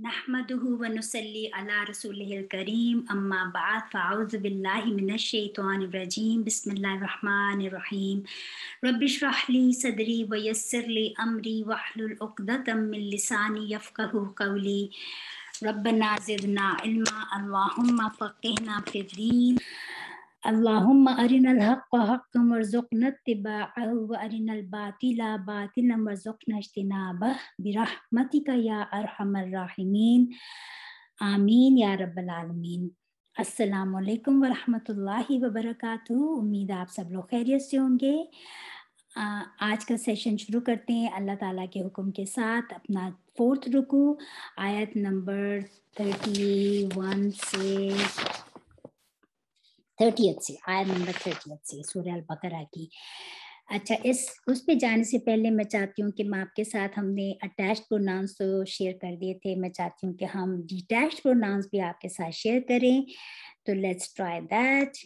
نحمده ونصلي على رسوله الكريم أما بعد فأعوذ بالله من الشيطان الرجيم بسم الله الرحمن الرحيم رب اشرح لي صدري ويسر لي أمري واحلل عقدة من لساني يفقه قولي ربنا زدنا علما اللهم فقهنا في الدين अल्लाहुम्म अरिनल हक व हक मरजुकन तिबाअहु व अरिनल बातिल बातिल मरजुकन इज्तिनाबह बिरहमतिका या अरहमर राहिमीन आमीन या रब्बल आलमीन अस्सलाम वालेकुम वरहमतुल्लाहि व बरकातहू उम्मीद आप सब लोग खैरियत से होंगे आज का सेशन शुरू करते हैं अल्लाह ताला के हुक्म के साथ अपना फोर्थ रुकू आयत नंबर थर्टी वन से थर्टियथ से नंबर थर्टियथ से बकरा की अच्छा इस उस पे जाने से पहले मैं चाहती हूँ कि मैं आपके साथ हमने अटैच प्रोनाउंस तो शेयर कर दिए थे मैं चाहती हूँ कि हम डिटैच प्रोनाउंस भी आपके साथ शेयर करें तो लेट्स ट्राई दैट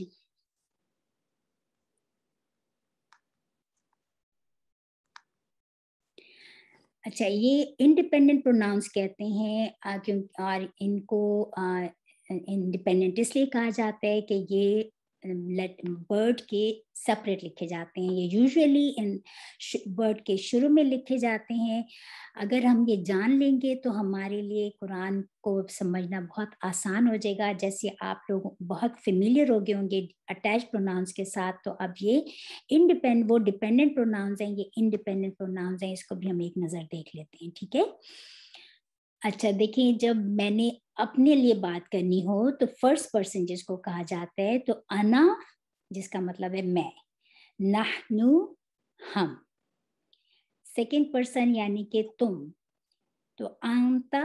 अच्छा ये इंडिपेंडेंट प्रोनाउंस कहते हैं क्यों और इनको इंडिपेंडेंट इसलिए कहा जाता है कि ये बर्ड के सेपरेट लिखे जाते हैं ये यूजुअली इन बर्ड के शुरू में लिखे जाते हैं अगर हम ये जान लेंगे तो हमारे लिए कुरान को समझना बहुत आसान हो जाएगा जैसे आप लोग बहुत फेमिलियर हो गए होंगे अटैच प्रोनाउंस के साथ तो अब ये इंडिपेंड वो डिपेंडेंट प्रोनाउंस हैं ये इंडिपेंडेंट प्रोनाउंस हैं इसको भी हम एक नज़र देख लेते हैं ठीक है अच्छा देखिए जब मैंने अपने लिए बात करनी हो तो फर्स्ट पर्सन जिसको कहा जाता है तो अना जिसका मतलब है मैं नहनु हम सेकेंड पर्सन यानी कि तुम तो आंता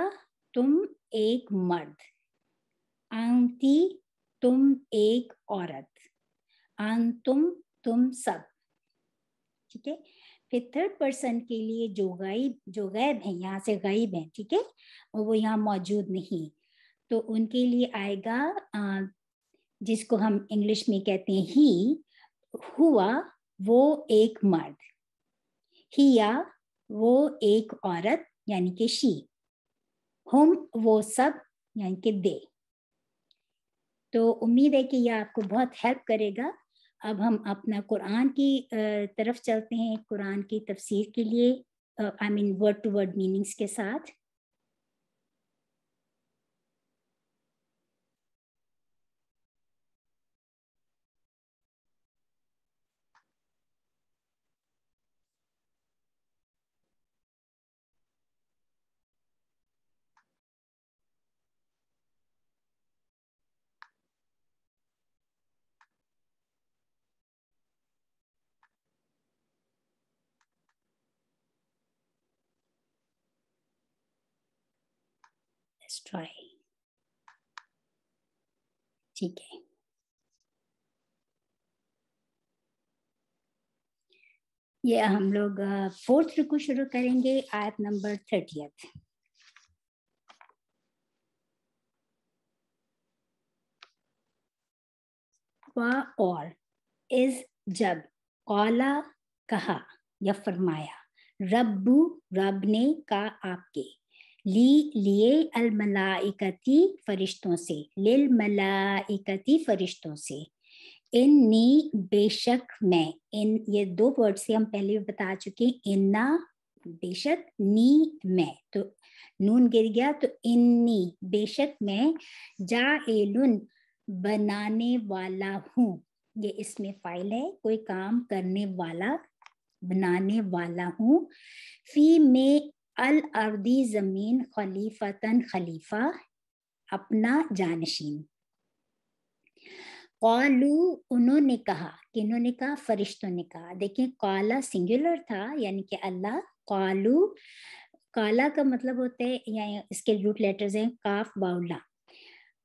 तुम एक मर्द आंती तुम एक औरत आन तुम तुम सब ठीक है फिर थर्ड पर्सन के लिए जो गायब जो गायब है यहाँ से गायब है ठीक है वो यहाँ मौजूद नहीं तो उनके लिए आएगा जिसको हम इंग्लिश में कहते हैं ही हुआ वो एक मर्द ही या वो एक औरत यानी कि शी हम वो सब यानी कि दे तो उम्मीद है कि यह आपको बहुत हेल्प करेगा अब हम अपना कुरान की तरफ चलते हैं कुरान की तफसीर के लिए I mean word to word meanings के साथ let's try ठीक है ये हम लोग फोर्थ रुको शुरू करेंगे आयत नंबर थर्टियथ और इस जब कौला कहा या फरमाया रब्बू रब ने का आपके ली लिए अलमलाइकती फरिश्तों से लिल मलाइकती फरिश्तों से इन नी बेशक मैं इन ये दो वर्ड से हम पहले भी बता चुके हैं इन्ना बेशक नी मैं तो नून गिर गया तो इन्नी बेशक मैं जा एलुन बनाने वाला हूँ ये इसमें फाइल है कोई काम करने वाला बनाने वाला हूँ फी में अल-अर्दी ज़मीन खलीफतन खलीफा अपना जानशीन कौलू उन्होंने कहा किन्होंने कहा फरिश्तों ने कहा देखिए काला सिंगुलर था यानी कि अल्लाह कौलू काला का मतलब होता है या इसके रूट लेटर्स हैं काफ बाउला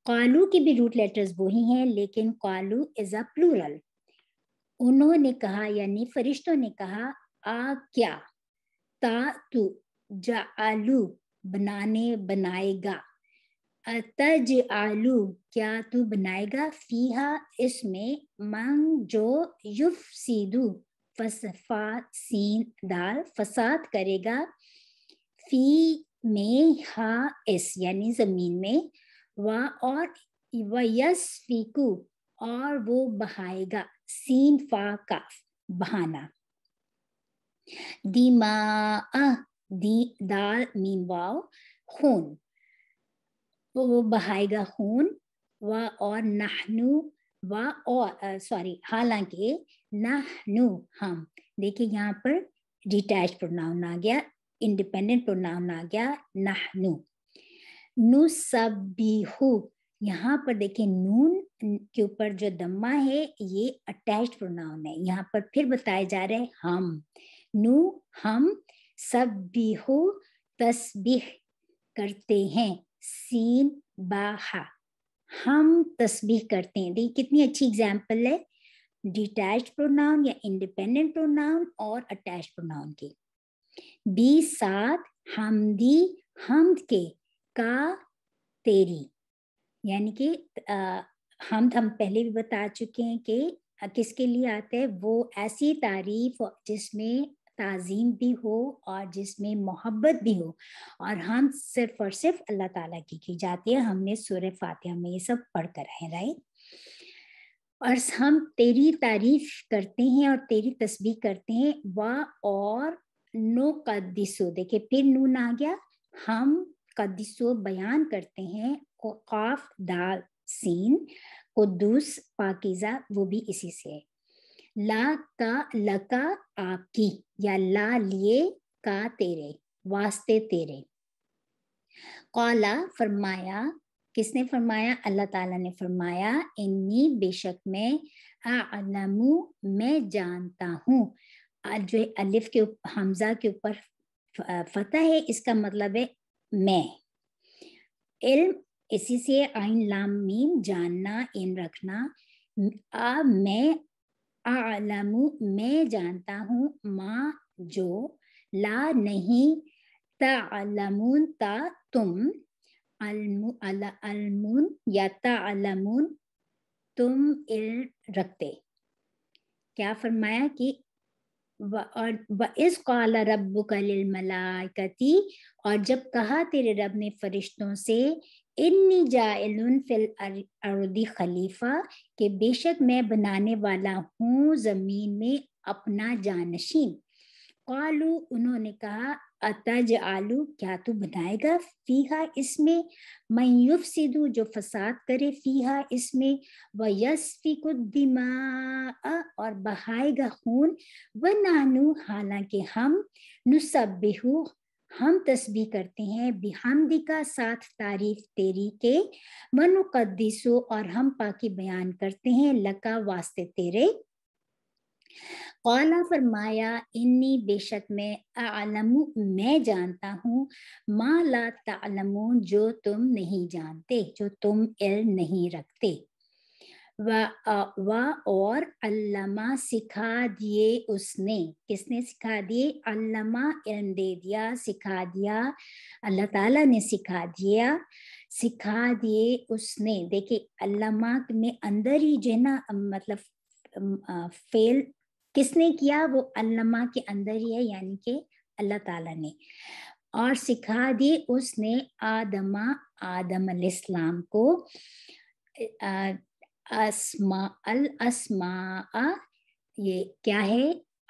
कालू के भी रूट लेटर्स वही हैं लेकिन कालू इज अ प्लूरल उन्होंने कहा यानी फरिश्तों ने कहा आ क्या ता तू जा आलू बनाने बनाएगा अतज आलू क्या तू बनाएगा फीहा इसमें मंग जो युफ सीधू फसफा सीन दाल फसाद करेगा फी में हा इस यानी जमीन में वा और व यस फीकू और वो बहाएगा सीन फा का बहाना दिमा दाल मीम वाव खून वो वो बहाएगा खून व और नाहनु व और सॉरी हालांकि नाहनु हम हाँ, देखिए यहाँ पर डिटैच प्रोनाउन आ गया इंडिपेंडेंट प्रोनाउन आ गया नाहनु नु सबीहु यहाँ पर देखिये नून के ऊपर जो दम्मा है ये अटैच प्रोनाउन है यहाँ पर फिर बताए जा रहे हैं हम नू हम सब बिहु तस्बीह करते हैं सीन बाहा हम तस्बीह करते हैं देखिए कितनी अच्छी एग्जाम्पल है डिटैच प्रोनाउन या इंडिपेंडेंट प्रोनाउन और अटैच प्रोनाउन के बी सात हम दी हम के का तेरी यानी कि हम हम पहले भी बता चुके हैं कि किसके लिए आते हैं वो ऐसी तारीफ जिसमें ताज़ीम भी हो और जिसमें मोहब्बत भी हो और हम सिर्फ और सिर्फ अल्लाह ताला की की जाती है हमने सूर्य फातिहा में ये सब पढ़ कर है राइट और हम तेरी तारीफ करते हैं और तेरी तस्बीह करते हैं व और नो कदिसो देखे फिर नून आ गया हम कदिसो बयान करते हैं काफ दाल सीन कुदूस पाकिज़ा वो भी इसी से है ला का लका आपकी या ला लिए का तेरे वास्ते तेरे कौला फरमाया किसने फरमाया अल्लाह ताला ने फरमाया इन्नी बेशक में आलमू मैं जानता हूँ जो अलिफ के हमजा के ऊपर फतह है इसका मतलब है मैं इल्म इसी से आइन लाम मीम जानना इन रखना आ मैं आलमु मैं जानता हूँ माँ जो ला नहीं तलमुन ता तुम अलमु अल अलमुन या तलमुन तुम इल रखते क्या फरमाया कि व और व इस कला रब कल मलाइकती और जब कहा तेरे रब ने फरिश्तों से इन्नी जाएलुन फिल अरुदी खलीफा के बेशक मैं बनाने वाला हूँ ज़मीन में अपना जानशीन कालू उन्होंने कहा अतज आलू क्या तू बनाएगा फीहा इसमें मयुफ सिदू जो फसाद करे फीहा इसमें व यसफी दिमा और बहाएगा खून व नानू हालांकि हम नुसबेहू हम तस्बी करते हैं बिहामदी का साथ तारीफ तेरी के मनुकदिसो और हम पाकि बयान करते हैं लका वास्ते तेरे कौला फरमाया इन्नी बेशक मैं आलमू मैं जानता हूँ माला तालमू जो तुम नहीं जानते जो तुम इल नहीं रखते वा और अल्लामा सिखा दिए उसने किसने सिखा दिए अल्लामा इल्म दे दिया सिखा दिया अल्लाह ताला ने सिखा दिया सिखा दिए उसने देखिए अल्लामा में अंदर ही जो है ना मतलब फेल किसने किया वो अल्लामा के अंदर ही है यानी के अल्लाह ताला ने और सिखा दिए उसने आदमा आदम इस्लाम को अस्मा अल अस्मा ये क्या है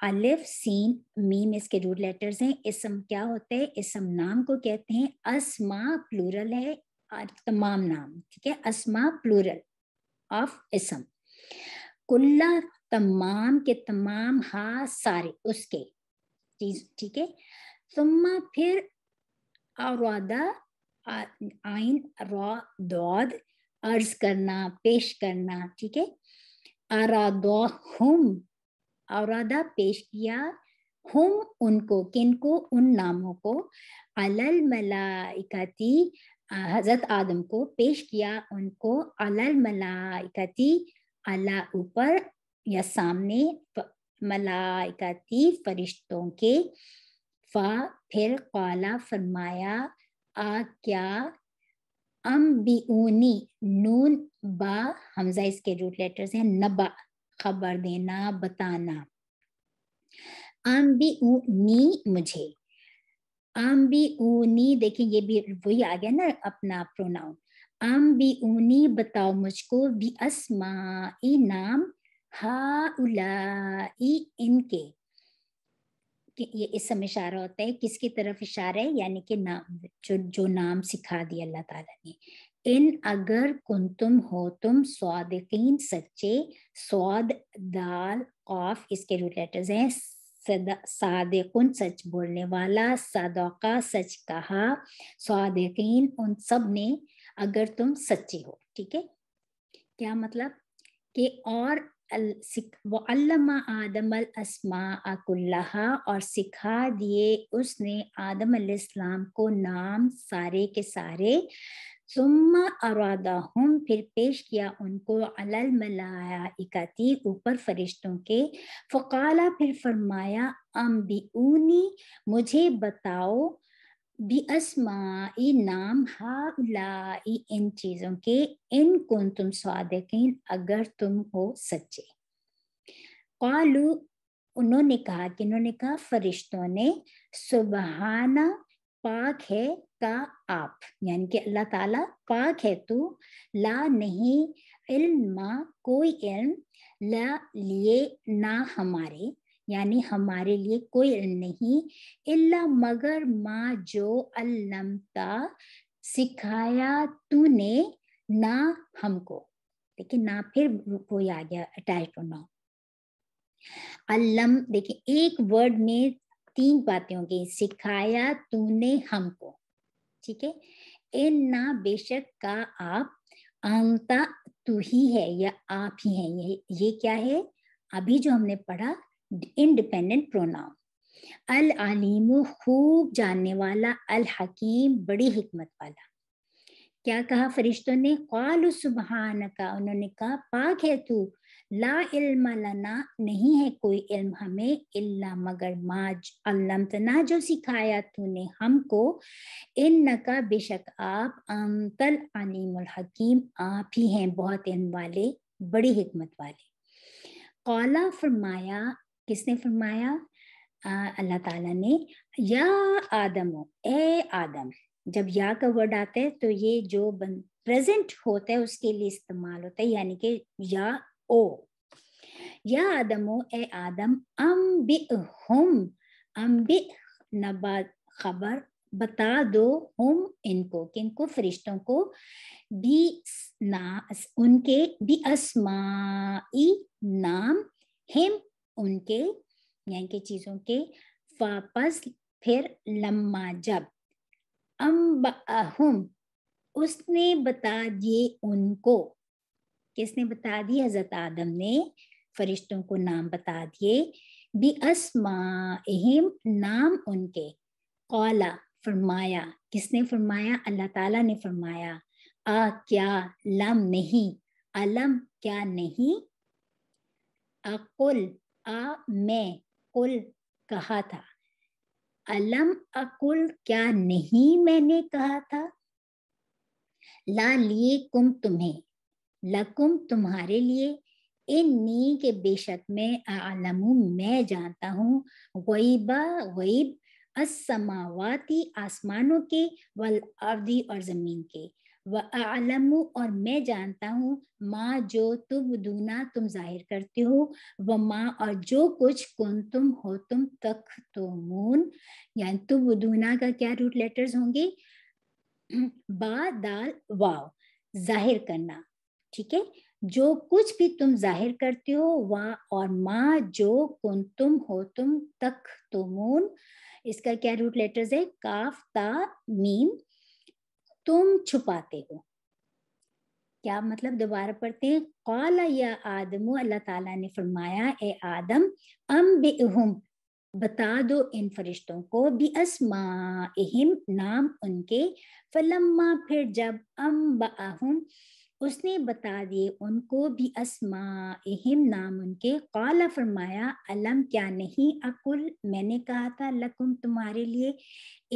अलिफ सीन मीम इसके रूट लेटर्स हैं इसम क्या होते हैं इसम नाम को कहते हैं अस्मा प्लूरल है तमाम नाम ठीक है अस्मा प्लूरल ऑफ इसम कुल्ला तमाम के तमाम हा सारे उसके चीज ठीक है सुम्मा फिर अवादा आइन रॉ दौद अर्ज करना पेश करना ठीक है आराधा हुम आराधा पेश किया हुम उनको किनको उन नामों को अलल मलाइकती हजरत आदम को पेश किया उनको अलल मलाइकती अला ऊपर या सामने मलाइकती फरिश्तों के फा फिर काला फरमाया आ क्या अम्बिऊनी नून बा हमजा इसके रूट लेटर्स हैं नबा खबर देना बताना अम्बिऊनी मुझे अम्बिऊनी देखिए ये भी वही आ गया ना अपना प्रोनाउन ऊनी बताओ मुझको भी असमा नाम हा उला इनके ये इसम इशारा होता है किसकी तरफ इशारा है यानी कि नाम जो जो नाम सिखा दिया अल्लाह ताला ने इन अगर कुंतुम हो तुम स्वादीन सच्चे स्वाद दाल ऑफ इसके रिलेटर्स हैं सादिकुन सच बोलने वाला सदौका सच कहा स्वादीन उन सब ने अगर तुम सच्चे हो ठीक है क्या मतलब कि और वल्लमा आदम असमा कुल्लाहा और सिखा दिए उसने आदम इस्लाम को नाम सारे के सारे सुम्मा फिर पेश किया उनको अलल मलाइकाती ऊपर फरिश्तों के फ़काला फिर फरमाया अम्बिऊनी मुझे बताओ बिअसमाई नाम हा हाउलाई इन चीज़ों के इन कौन तुम स्वादिन अगर तुम हो सच्चे कालू उन्होंने कहा कि उन्होंने कहा फरिश्तों ने सुबहाना पाक है का आप यानी कि अल्लाह ताला पाक है तू ला नहीं इल्म कोई इल्म ला लिए ना हमारे यानी हमारे लिए कोई इल नहीं इल्ला मगर माँ जो अल्लमता सिखाया तूने ना हमको देखिए ना फिर कोई आ गया अटैच प्रोनाउन अल्लम देखिए एक वर्ड में तीन बातें होंगी सिखाया तूने हमको ठीक है इन ना बेशक का आप अंता तू ही है या आप ही हैं ये ये क्या है अभी जो हमने पढ़ा इनडिपेंडेंट प्रोनाउन अल आलिमो खूब जानने वाला अल हकीम बड़ी हिकमत वाला क्या कहा फरिश्तों ने कौल सुबहान का उन्होंने कहा पाक है तू ला इल्म लना नहीं है कोई इल्म हमें इल्ला मगर माज अल्लम तना जो सिखाया तूने हमको इन का बेशक आप अंतल अलीमुल हकीम आप ही हैं बहुत इल्म वाले बड़ी हिकमत वाले कौला फरमाया किसने फरमाया अल्लाह ताला ने या आदम ए आदम जब या का वर्ड आता है तो ये जो प्रेजेंट होता है उसके लिए इस्तेमाल होता है यानी कि या ओ या आदमो ए आदम अम बि हम अम बि नबा खबर बता दो हम इनको कि इनको फरिश्तों को भी ना उनके भी असमाई नाम हिम उनके यानी कि चीज़ों के वापस फिर लम्मा जब अम्बाहुम उसने बता दिए उनको किसने बता दिए हजरत आदम ने फरिश्तों को नाम बता दिए बी असमाहिम नाम उनके कौला फरमाया किसने फरमाया अल्लाह ताला ने फरमाया आ क्या लम नहीं अलम क्या नहीं अकुल आ मैं कुल कहा था अलम अकुल क्या नहीं मैंने कहा था ला लिए कुम तुम्हें लकुम तुम्हारे लिए इन नी के बेशक में आलमू मैं जानता हूँ गईबा गईब असमावाती आसमानों के वल अवधि और ज़मीन के वलम और मैं जानता हूँ माँ जो तुम दूना तुम जाहिर करते हो व माँ और जो कुछ कुन तुम हो तुम तख तो मून यानी तुम दूना का क्या रूट लेटर्स होंगे बा दाल वाव जाहिर करना ठीक है जो कुछ भी तुम जाहिर करते हो वाह और माँ जो कुन तुम हो तुम तो मून इसका क्या रूट लेटर्स है काफ ता मीम तुम छुपाते हो क्या मतलब दोबारा पढ़ते हैं कौला या आदम अल्लाह ताला ने फरमाया ए आदम अम बेहम बता दो इन फरिश्तों को भी असमाहिम नाम उनके फलम्मा फिर जब अम बाहुम उसने बता दिए उनको भी असमा अहम नाम उनके कौला फरमाया अलम क्या नहीं अकुल मैंने कहा था लकुम तुम्हारे लिए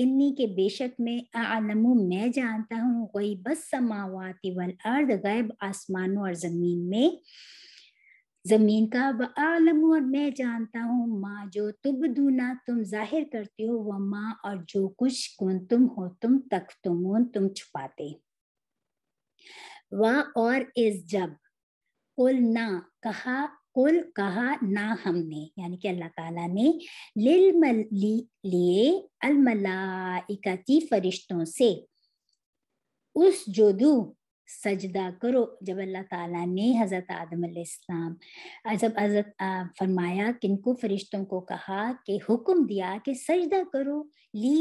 इन्नी के बेशक में आलमु मैं जानता हूँ गई बस समावाति वल अर्द गैब आसमानों और ज़मीन में ज़मीन का व आलम और मैं जानता हूँ माँ जो तुब दूना तुम जाहिर करते हो वह माँ और जो कुछ कौन तुम हो तुम तख तुम तुम छुपाते वह और इस जब कुल ना कहा कुल कहा ना हमने यानी कि अल्लाह ताला ने लिल लिए अलमलाइकती फरिश्तों से उस जोदू सजदा करो जब अल्लाह ताला ने हज़रत आदम इस्लाम जब हज़रत फरमाया किनको फरिश्तों को कहा कि हुक्म दिया कि सजदा करो ली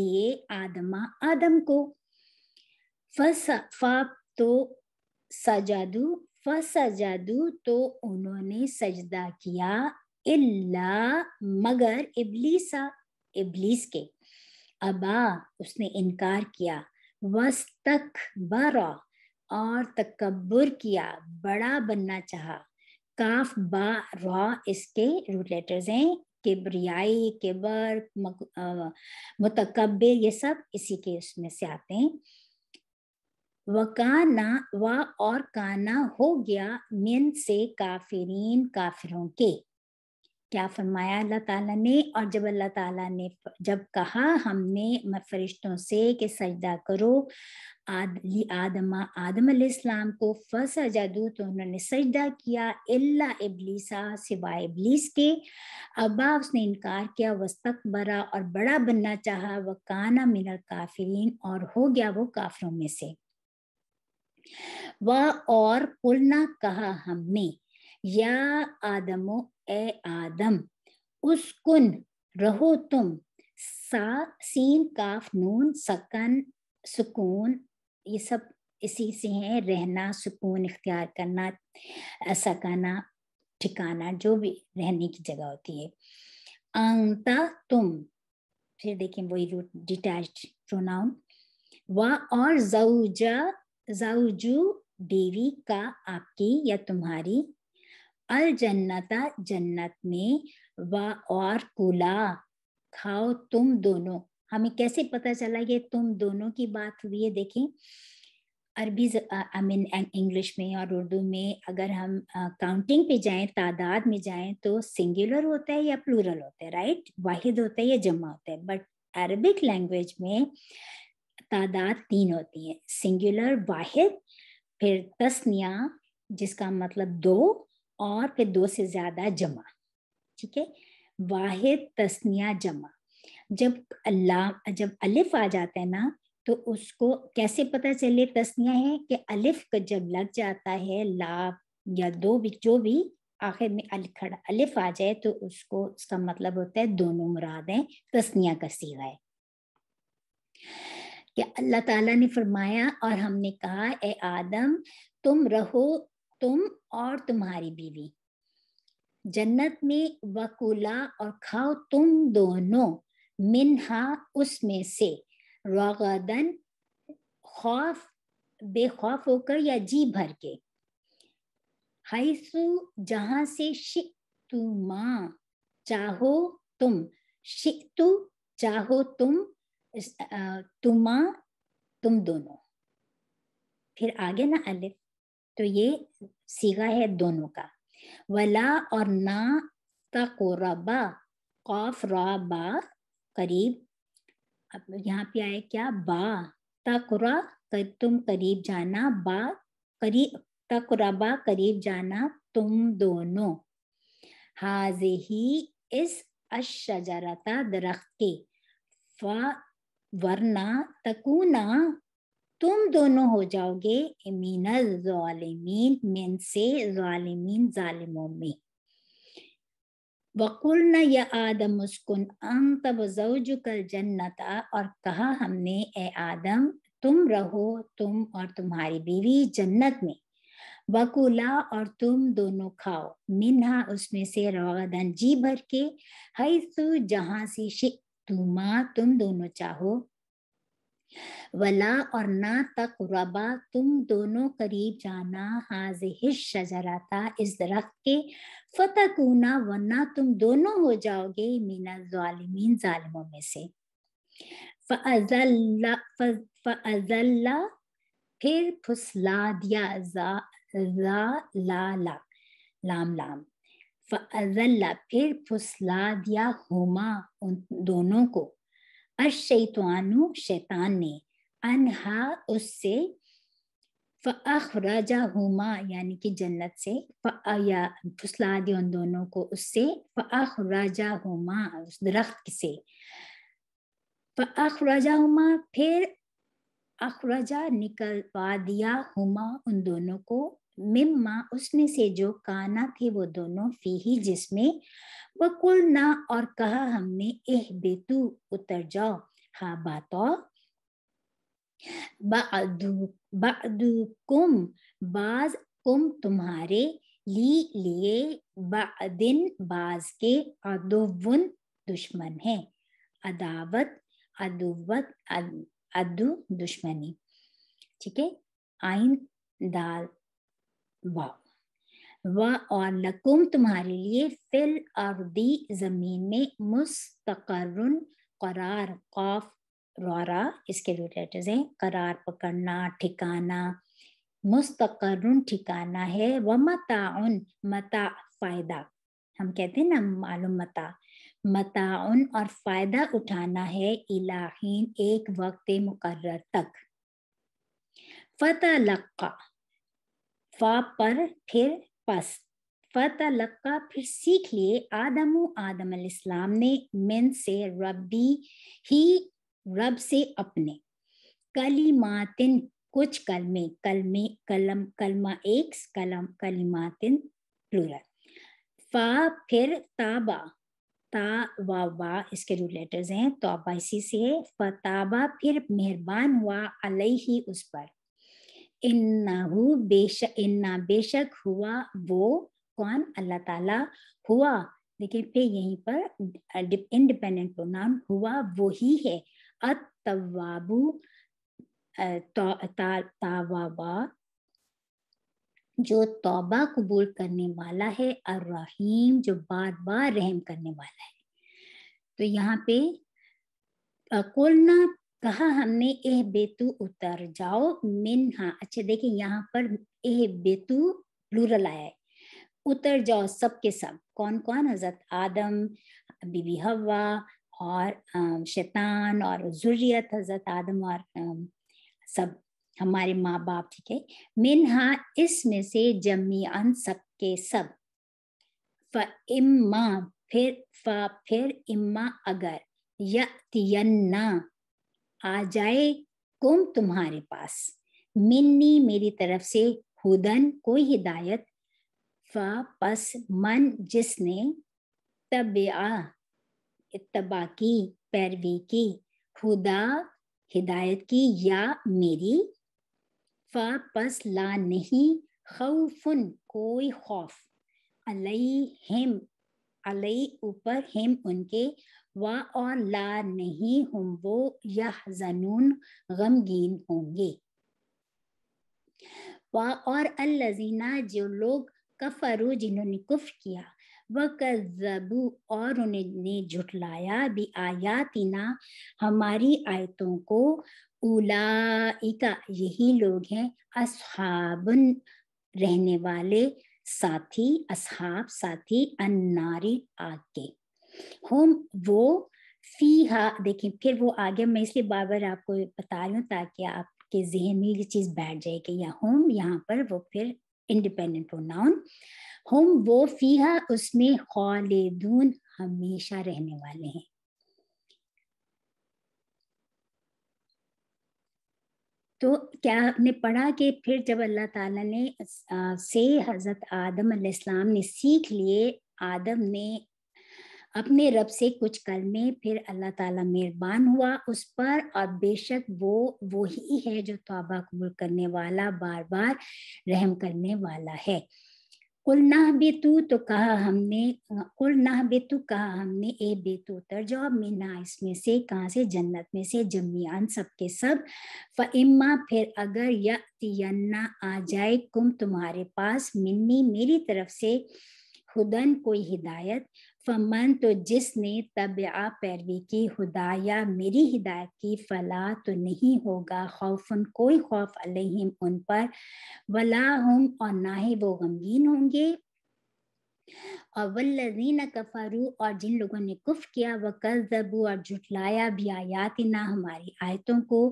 लिए आदमा आदम को फस फाप तो सजादू व सजादू तो उन्होंने सजदा किया इल्ला मगर इबलीसा इबलीस के अबा उसने इनकार किया वस तक बरा और तकबर किया बड़ा बनना चाहा काफ बा रा इसके रूट लेटर्स हैं किबरियाई किबर मतकबर ये सब इसी के उसमें से आते हैं वकाना व और काना हो गया मिन से काफिरीन काफिरों के क्या फरमाया अल्लाह ताला ने और जब अल्लाह ताला ने जब कहा हमने फरिश्तों से कि सजदा करो आद आदमा आदम इस्लाम को फस जादू तो उन्होंने सजदा किया इल्ला इबलीसा सिवाय इबलीस के अबा उसने इनकार किया वस्तक बरा और बड़ा बनना चाहा वकाना मिनल काफिरीन और हो गया वो काफिरों में से वह और पुलना कहा हमने या आदमो ए आदम उस कुन रहो तुम सा सीन काफ नून सकन सुकून ये सब इसी से है रहना सुकून इख्तियार करना सकाना ठिकाना जो भी रहने की जगह होती है अंता तुम फिर देखें वही रूट डिटैच प्रोनाउन व और जऊजा जाऊजू देवी का आपकी या तुम्हारी अल जन्नता जन्नत में वा और कुला खाओ तुम दोनों हमें कैसे पता चला ये तुम दोनों की बात हुई है देखें अरबी आई मीन इंग्लिश में और उर्दू में अगर हम काउंटिंग uh, पे जाएं तादाद में जाएं तो सिंगुलर होता है या प्लूरल होता है राइट वाहिद होता है या जमा होता है बट अरबिक लैंग्वेज में तादाद तीन होती है सिंगुलर वाहिद फिर तस्निया जिसका मतलब दो और फिर दो से ज़्यादा जमा ठीक है वाहिद तस्निया जमा जब अल्लाह जब अलिफ आ जाता है ना तो उसको कैसे पता चले तस्निया है कि अलिफ का जब लग जाता है लाभ या दो भी जो भी आखिर में अलखड़ अलिफ आ जाए तो उसको उसका मतलब होता है दोनों मुरादें तस्निया का सीवा है कि अल्लाह ताला ने फरमाया और हमने कहा ए आदम तुम रहो तुम और तुम्हारी बीवी जन्नत में वकुला और खाओ तुम दोनों मिनहा उसमें से रोगदन खौफ बेखौफ होकर या जी भर के हाइसु जहां से शिक्तु मां चाहो तुम शिक्तु चाहो तुम तुमा तुम दोनों फिर आगे ना अलिफ तो ये सीगा है दोनों का वला और ना तकोरबा कौफ रा बा करीब अब यहाँ पे आए क्या बा तकुरा कर, तुम करीब जाना बा करीब तकरबा करीब जाना तुम दोनों हाज ही इस अशरता दरख्त के फा वरना तकूना तुम दोनों हो जाओगे मिनल से जालिमीन जालिमों में वकुल न या आदम मुस्कुन अम तब कल जन्नता और कहा हमने ए आदम तुम रहो तुम और तुम्हारी बीवी जन्नत में वकुला और तुम दोनों खाओ मिन्हा उसमें से रोगदन जी भर के हई सु जहां से शिक तू माँ तुम दोनों चाहो वला और ना तक रबा तुम दोनों करीब जाना हाज शजराता इस दरख्त के फतकूना वरना तुम दोनों हो जाओगे मीना जालिमीन जालिमों में से फजल्ला फिर फुसला दिया जा ला ला लाम लाम फ़ल्ला फिर फुसला दिया होमा उन दोनों को अशैतवानु शैतान ने अनहा उससे फ़राजा हुमा यानी कि जन्नत से या फुसला दिया उन दोनों को उससे फ़राजा हुमा उस दरख्त से फ़राजा हुमा फिर अखराजा निकलवा दिया हुमा उन दोनों को मिम्मा उसने से जो काना थे वो दोनों फीही जिसमें वकुल कुल ना और कहा हमने एह बेतु उतर जाओ हा बातो बादु बाज कुम तुम्हारे ली लिए बादिन बाज के अदुवन दुश्मन है अदावत अदुवत अदु दुश्मनी ठीक है आइन दाल वाह वाह और लकुम तुम्हारे लिए फिल अर्दी जमीन में मुस्तकर्रन करार कौफ रौरा इसके रूट लेटर्स हैं करार पकड़ना ठिकाना मुस्तकर्रन ठिकाना है व मताउन मता फायदा हम कहते हैं ना मालूम मता मताउन और फायदा उठाना है इलाहीन एक वक्त मुकर्र तक फतलक्का फा पर फिर पस फतलक्का फिर सीख लिए आदमू आदम इस्लाम ने मिन से रबी ही रब से अपने कली मातिन कुछ कलमे कलमे कलम कलमा एक कलम मातिन प्लूरल फा फिर ताबा ता वा वा इसके रूट लेटर्स हैं तो आप इसी से है फताबा फिर मेहरबान हुआ अलही उस पर इन्नाहु बेश इन्ना बेशक हुआ वो कौन अल्लाह ताला हुआ देखिए फिर यहीं पर इंडिपेंडेंट प्रोनाउन हुआ वो ही है अतवाबू तो- तावाबा जो तौबा कबूल करने वाला है और रहीम जो बार बार रहम करने वाला है तो यहाँ पे कुलना कहा हमने एह बेतु उतर जाओ मिन हा अच्छा देखिए यहाँ पर एह बेतु प्लूरल आया है उतर जाओ सब के सब कौन कौन हजरत आदम बीबी हवा और शैतान और जुर्रियत हजरत आदम और सब हमारे माँ बाप ठीक है मिन हाँ, इसमें से जमी अन सब के सब फ इम्मा फिर फ फिर इम्मा अगर यन्ना आ जाए कुम तुम्हारे पास मिन्नी मेरी तरफ से हुदन कोई हिदायत फा पस मन जिसने तब तबा की पैरवी की हुदा हिदायत की या मेरी फा पस ला नहीं खौफुन कोई खौफ अलई हिम अलई ऊपर हिम उनके और ला नहीं हम वो यह जनून गमगीन होंगे वा और अल्लजीना जो लोग कफरू जिन्होंने कुफ किया वकजबू और उन्होंने झुटलाया भी आयातिना हमारी आयतों को उलाइका यही लोग हैं अस्हाबन रहने वाले साथी अस्हाब साथी अन्नारी आग के हम वो फीहा हा देखें फिर वो आगे मैं इसलिए बार बार आपको बता रही हूँ ताकि आपके जहन में ये चीज़ बैठ जाए कि या होम यहाँ पर वो फिर इंडिपेंडेंट प्रोनाउन हम वो फीहा उसमें खालिदून हमेशा रहने वाले हैं तो क्या आपने पढ़ा कि फिर जब अल्लाह ताला ने से हज़रत आदम अलैहिस्सलाम ने सीख लिए आदम ने अपने रब से कुछ कल में फिर अल्लाह ताला मेहरबान हुआ उस पर और बेशक वो वो ही है जो तोबा कबूल करने वाला बार बार रहम करने वाला है कुल नाह बेतु तो कहा हमने कुल नाह बेतु कहा हमने ए बेतु उतर जाओ मीना इसमें से कहाँ से जन्नत में से जमियान सबके सब फ़िम्मा फिर अगर यन्ना आ जाए कुम तुम्हारे पास मिन्नी मेरी तरफ से खुदन कोई हिदायत फमन तो जिसने तबया पैरवी की हुदाया मेरी हिदायत की फला तो नहीं होगा खौफन कोई खौफ अलहिम उन पर वला हम और ना ही वो गमगीन होंगे और वल्लजीन कफारू और जिन लोगों ने कुफ किया व कजबू और झुटलाया भी आयात ना हमारी आयतों को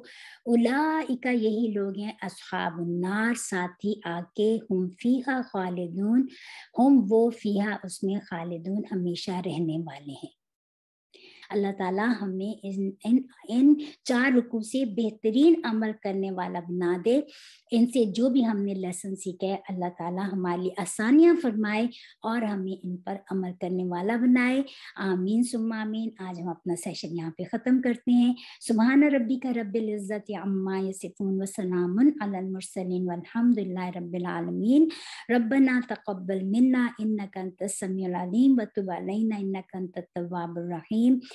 उलाइका यही लोग हैं असहाबुन्नार साथी आके हम फीहा खालिदून हम वो फीहा उसमें खालिदून हमेशा रहने वाले हैं अल्लाह ताला हमें इन इन, इन चार रुकू से बेहतरीन अमल करने वाला बना दे इनसे जो भी हमने लेसन सीखा है अल्लाह ताला हमारे लिए आसानियाँ फरमाए और हमें इन पर अमल करने वाला बनाए आमीन आमीन आज हम अपना सेशन यहाँ पे ख़त्म करते हैं सुबहान रबी का रबत अम्मा यसिफून वसलामसलिन रबालमीन रबना तकबल मन्ना इन्ना कंत समीम बतुबा अलैना इन्ना कंत तवाबरहीम